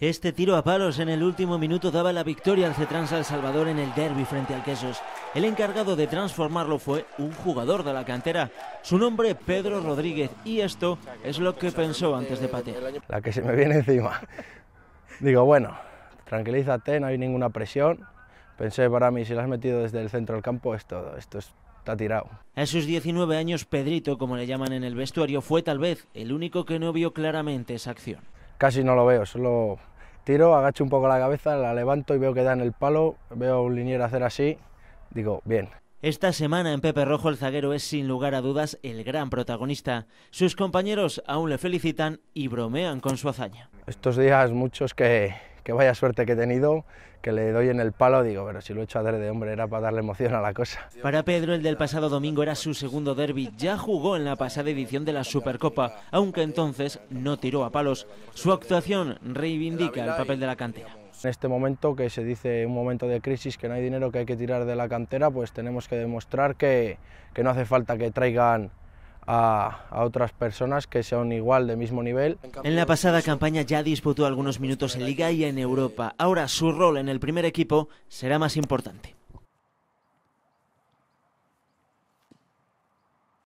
Este tiro a palos en el último minuto daba la victoria al Cetrans Salvador en el derby frente al Quesos. El encargado de transformarlo fue un jugador de la cantera, su nombre Pedro Rodríguez, y esto es lo que pensó antes de patear. La que se me viene encima. Digo, bueno, tranquilízate, no hay ninguna presión. Pensé para mí, si la has metido desde el centro del campo, es todo, esto está tirado. A sus 19 años, Pedrito, como le llaman en el vestuario, fue tal vez el único que no vio claramente esa acción casi no lo veo, solo tiro, agacho un poco la cabeza, la levanto y veo que da en el palo, veo a un liniero hacer así, digo, bien. Esta semana en Pepe Rojo el zaguero es sin lugar a dudas el gran protagonista. Sus compañeros aún le felicitan y bromean con su hazaña. Estos días muchos que, que vaya suerte que he tenido, que le doy en el palo, digo, pero si lo he hecho a de hombre era para darle emoción a la cosa. Para Pedro, el del pasado domingo era su segundo derby, ya jugó en la pasada edición de la Supercopa, aunque entonces no tiró a palos. Su actuación reivindica el papel de la cantera. En este momento que se dice un momento de crisis, que no hay dinero, que hay que tirar de la cantera, pues tenemos que demostrar que no hace falta que traigan a, otras personas que sean igual de mismo nivel. En la pasada campaña ya disputó algunos minutos en Liga y en Europa. Ahora su rol en el primer equipo será más importante.